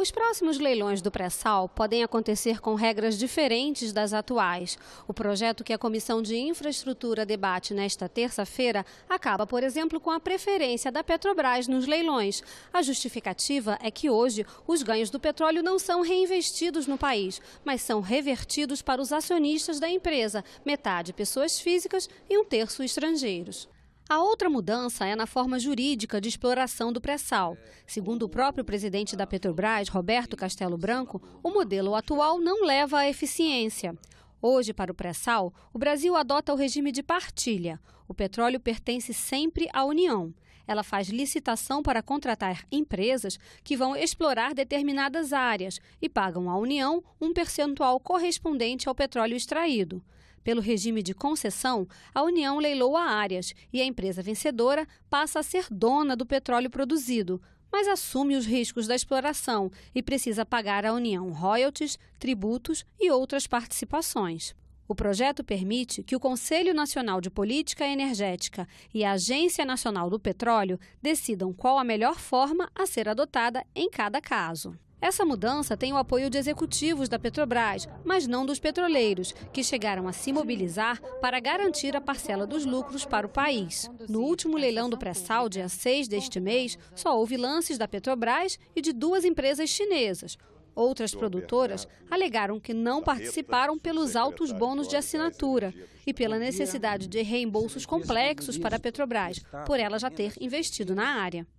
Os próximos leilões do pré-sal podem acontecer com regras diferentes das atuais. O projeto que a Comissão de Infraestrutura debate nesta terça-feira acaba, por exemplo, com a preferência da Petrobras nos leilões. A justificativa é que hoje os ganhos do petróleo não são reinvestidos no país, mas são revertidos para os acionistas da empresa, metade pessoas físicas e um terço estrangeiros. A outra mudança é na forma jurídica de exploração do pré-sal. Segundo o próprio presidente da Petrobras, Roberto Castelo Branco, o modelo atual não leva à eficiência. Hoje, para o pré-sal, o Brasil adota o regime de partilha. O petróleo pertence sempre à União. Ela faz licitação para contratar empresas que vão explorar determinadas áreas e pagam à União um percentual correspondente ao petróleo extraído. Pelo regime de concessão, a União leiloa áreas e a empresa vencedora passa a ser dona do petróleo produzido, mas assume os riscos da exploração e precisa pagar à União royalties, tributos e outras participações. O projeto permite que o Conselho Nacional de Política Energética e a Agência Nacional do Petróleo decidam qual a melhor forma a ser adotada em cada caso. Essa mudança tem o apoio de executivos da Petrobras, mas não dos petroleiros, que chegaram a se mobilizar para garantir a parcela dos lucros para o país. No último leilão do pré-sal, dia 6 deste mês, só houve lances da Petrobras e de duas empresas chinesas. Outras produtoras alegaram que não participaram pelos altos bônus de assinatura e pela necessidade de reembolsos complexos para a Petrobras, por ela já ter investido na área.